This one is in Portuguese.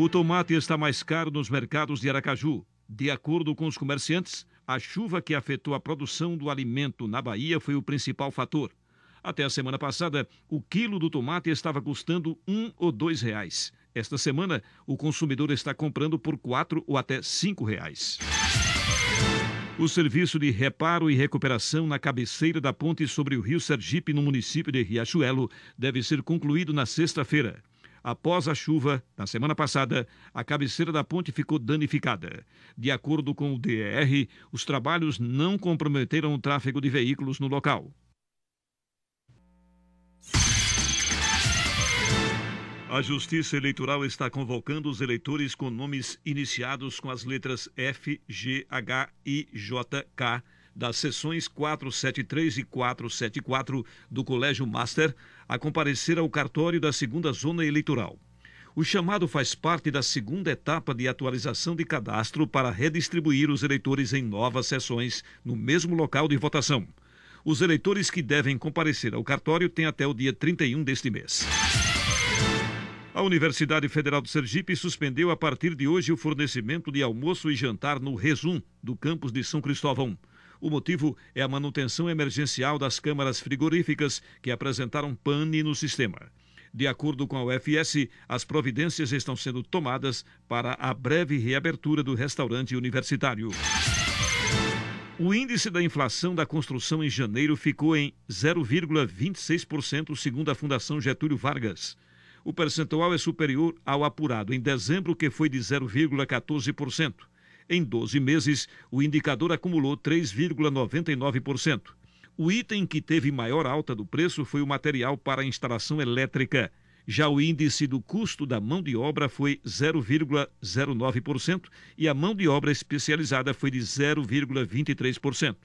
O tomate está mais caro nos mercados de Aracaju. De acordo com os comerciantes, a chuva que afetou a produção do alimento na Bahia foi o principal fator. Até a semana passada, o quilo do tomate estava custando um ou dois reais. Esta semana, o consumidor está comprando por quatro ou até cinco reais. O serviço de reparo e recuperação na cabeceira da ponte sobre o rio Sergipe, no município de Riachuelo, deve ser concluído na sexta-feira após a chuva na semana passada, a cabeceira da ponte ficou danificada. De acordo com o DER, os trabalhos não comprometeram o tráfego de veículos no local. A Justiça Eleitoral está convocando os eleitores com nomes iniciados com as letras F, G, H, e J, K das sessões 473 e 474 do Colégio Master a comparecer ao cartório da segunda zona eleitoral. O chamado faz parte da segunda etapa de atualização de cadastro para redistribuir os eleitores em novas sessões no mesmo local de votação. Os eleitores que devem comparecer ao cartório têm até o dia 31 deste mês. A Universidade Federal do Sergipe suspendeu a partir de hoje o fornecimento de almoço e jantar no Resum do campus de São Cristóvão. O motivo é a manutenção emergencial das câmaras frigoríficas que apresentaram pane no sistema. De acordo com a UFS, as providências estão sendo tomadas para a breve reabertura do restaurante universitário. O índice da inflação da construção em janeiro ficou em 0,26%, segundo a Fundação Getúlio Vargas. O percentual é superior ao apurado em dezembro, que foi de 0,14%. Em 12 meses, o indicador acumulou 3,99%. O item que teve maior alta do preço foi o material para instalação elétrica. Já o índice do custo da mão de obra foi 0,09% e a mão de obra especializada foi de 0,23%.